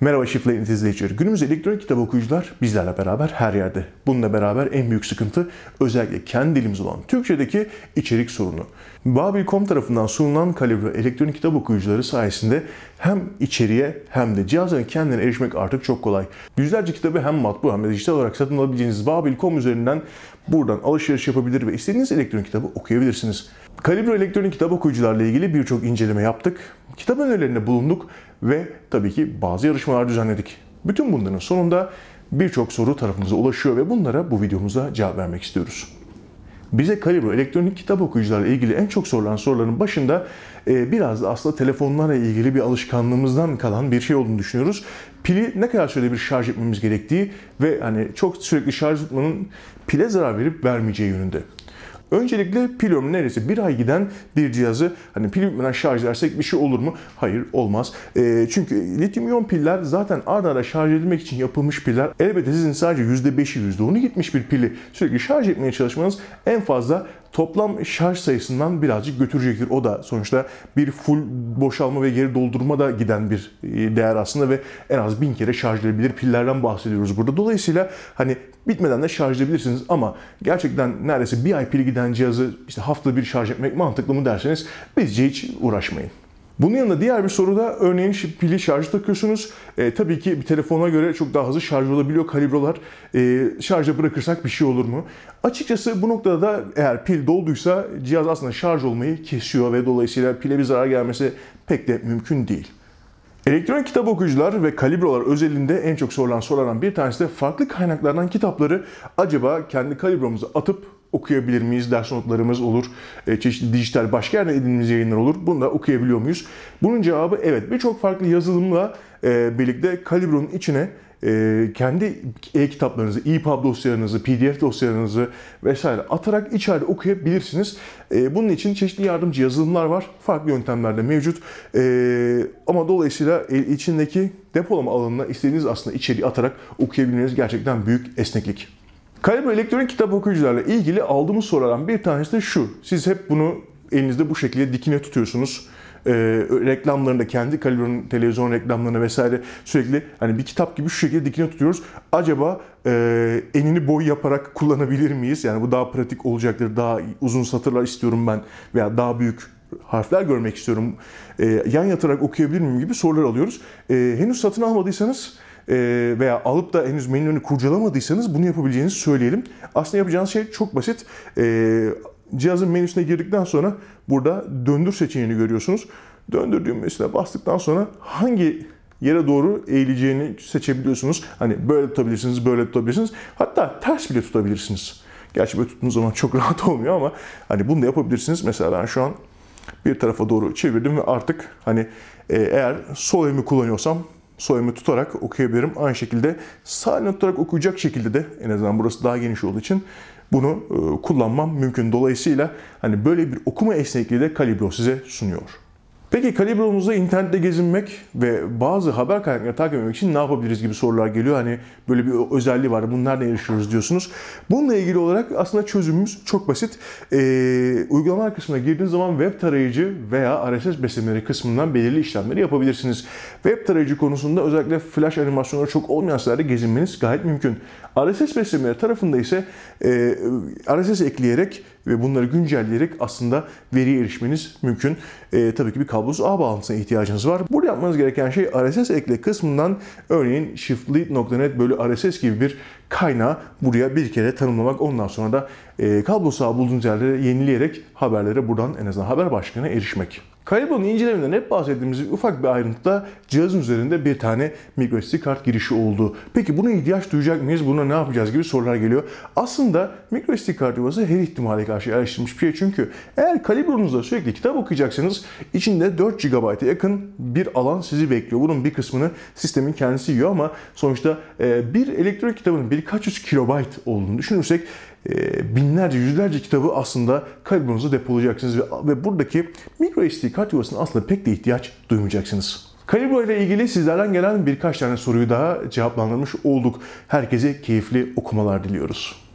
Merhaba Şifleyin izleyiciler. Günümüz elektronik kitap okuyucular bizlerle beraber her yerde. Bununla beraber en büyük sıkıntı özellikle kendi dilimiz olan Türkçedeki içerik sorunu. Babil.com tarafından sunulan kalibre elektronik kitap okuyucuları sayesinde hem içeriye hem de cihazların kendine erişmek artık çok kolay. Yüzlerce kitabı hem matbu hem de dijital olarak satın alabileceğiniz Babil.com üzerinden buradan alışveriş yapabilir ve istediğiniz elektronik kitabı okuyabilirsiniz. Kalibro elektronik kitap okuyucularla ilgili birçok inceleme yaptık. Kitap önerilerinde bulunduk ve tabii ki bazı yarışmalar düzenledik. Bütün bunların sonunda birçok soru tarafımıza ulaşıyor ve bunlara bu videomuzda cevap vermek istiyoruz. Bize Kalibro elektronik kitap okuyucularla ilgili en çok sorulan soruların başında e, biraz da aslında telefonlarla ilgili bir alışkanlığımızdan kalan bir şey olduğunu düşünüyoruz. Pili ne kadar sürede bir şarj etmemiz gerektiği ve hani çok sürekli şarj tutmanın pile zarar verip vermeyeceği yönünde. Öncelikle pil ömrü neresi? Bir ay giden bir cihazı hani pil bitmeden şarj edersek bir şey olur mu? Hayır olmaz. E, çünkü lityum iyon piller zaten arda arda şarj edilmek için yapılmış piller. Elbette sizin sadece %5'i %10'u gitmiş bir pili sürekli şarj etmeye çalışmanız en fazla toplam şarj sayısından birazcık götürecektir. O da sonuçta bir full boşalma ve geri doldurma da giden bir e, değer aslında ve en az bin kere şarj edilebilir pillerden bahsediyoruz burada. Dolayısıyla hani bitmeden de şarj edebilirsiniz ama gerçekten neredeyse bir ay pil giden cihazı işte haftada bir şarj etmek mantıklı mı derseniz bizce hiç uğraşmayın. Bunun yanında diğer bir soru da örneğin pili şarjı takıyorsunuz. E, tabii ki bir telefona göre çok daha hızlı şarj olabiliyor kalibrolar. E, şarja bırakırsak bir şey olur mu? Açıkçası bu noktada da eğer pil dolduysa cihaz aslında şarj olmayı kesiyor ve dolayısıyla pile bir zarar gelmesi pek de mümkün değil. Elektronik kitap okuyucular ve kalibrolar özelinde en çok sorulan sorulardan bir tanesi de farklı kaynaklardan kitapları acaba kendi kalibromuzu atıp okuyabilir miyiz? Ders notlarımız olur. E, çeşitli dijital başka yerden edindiğimiz yayınlar olur. Bunu da okuyabiliyor muyuz? Bunun cevabı evet. Birçok farklı yazılımla e, birlikte Calibro'nun içine e, kendi e-kitaplarınızı, EPUB dosyalarınızı, PDF dosyalarınızı vesaire atarak içeride okuyabilirsiniz. Bunun için çeşitli yardımcı yazılımlar var. Farklı yöntemlerde mevcut. Ama dolayısıyla içindeki depolama alanına istediğiniz aslında içeriği atarak okuyabilmeniz gerçekten büyük esneklik. Kalibra elektronik kitap okuyucularla ilgili aldığımız sorulardan bir tanesi de şu. Siz hep bunu elinizde bu şekilde dikine tutuyorsunuz. E, reklamlarında kendi kalibranın televizyon reklamlarını vesaire sürekli hani bir kitap gibi şu şekilde dikine tutuyoruz. Acaba e, enini boy yaparak kullanabilir miyiz? Yani bu daha pratik olacaktır. Daha uzun satırlar istiyorum ben veya daha büyük harfler görmek istiyorum. E, yan yatarak okuyabilir miyim gibi sorular alıyoruz. E, henüz satın almadıysanız ee, veya alıp da henüz menülerini kurcalamadıysanız bunu yapabileceğinizi söyleyelim. Aslında yapacağınız şey çok basit. Ee, cihazın menüsüne girdikten sonra burada döndür seçeneğini görüyorsunuz. Döndür düğmesine bastıktan sonra hangi yere doğru eğileceğini seçebiliyorsunuz. Hani böyle tutabilirsiniz, böyle tutabilirsiniz. Hatta ters bile tutabilirsiniz. Gerçi böyle tuttuğunuz zaman çok rahat olmuyor ama hani bunu da yapabilirsiniz. Mesela ben şu an bir tarafa doğru çevirdim ve artık hani e, eğer sol elimi kullanıyorsam soyamı tutarak okuyabilirim. Aynı şekilde sağ tutarak okuyacak şekilde de en azından burası daha geniş olduğu için bunu e, kullanmam mümkün. Dolayısıyla hani böyle bir okuma esnekliği de Calibro size sunuyor. Peki kalibromuzda internette gezinmek ve bazı haber kaynakları takip etmek için ne yapabiliriz gibi sorular geliyor. Hani böyle bir özelliği var. Bunlar ne erişiyoruz diyorsunuz. Bununla ilgili olarak aslında çözümümüz çok basit. Ee, uygulamalar kısmına girdiğiniz zaman web tarayıcı veya RSS beslemeleri kısmından belirli işlemleri yapabilirsiniz. Web tarayıcı konusunda özellikle flash animasyonları çok olmayan sitelerde gezinmeniz gayet mümkün. RSS beslemeleri tarafında ise e, RSS ekleyerek ve bunları güncelleyerek aslında veriye erişmeniz mümkün. E, tabii ki bir kablosuz ağ bağlantısına ihtiyacınız var. Burada yapmanız gereken şey RSS ekle kısmından örneğin shiftlead.net bölü RSS gibi bir kaynağı buraya bir kere tanımlamak. Ondan sonra da e, kablosuz ağ bulduğunuz yerleri yenileyerek haberlere buradan en azından haber başlığına erişmek. Kaybolun incelemeden hep bahsettiğimiz ufak bir ayrıntıda cihazın üzerinde bir tane microSD kart girişi oldu. Peki buna ihtiyaç duyacak mıyız? Buna ne yapacağız gibi sorular geliyor. Aslında microSD kart yuvası her ihtimale karşı araştırılmış bir şey. Çünkü eğer kalibrunuzda sürekli kitap okuyacaksanız içinde 4 GB'a yakın bir alan sizi bekliyor. Bunun bir kısmını sistemin kendisi yiyor ama sonuçta e, bir elektronik kitabın birkaç yüz kilobayt olduğunu düşünürsek ee, binlerce, yüzlerce kitabı aslında karbonunuzda depolayacaksınız ve, ve buradaki micro SD kart yuvasına aslında pek de ihtiyaç duymayacaksınız. Calibro ile ilgili sizlerden gelen birkaç tane soruyu daha cevaplandırmış olduk. Herkese keyifli okumalar diliyoruz.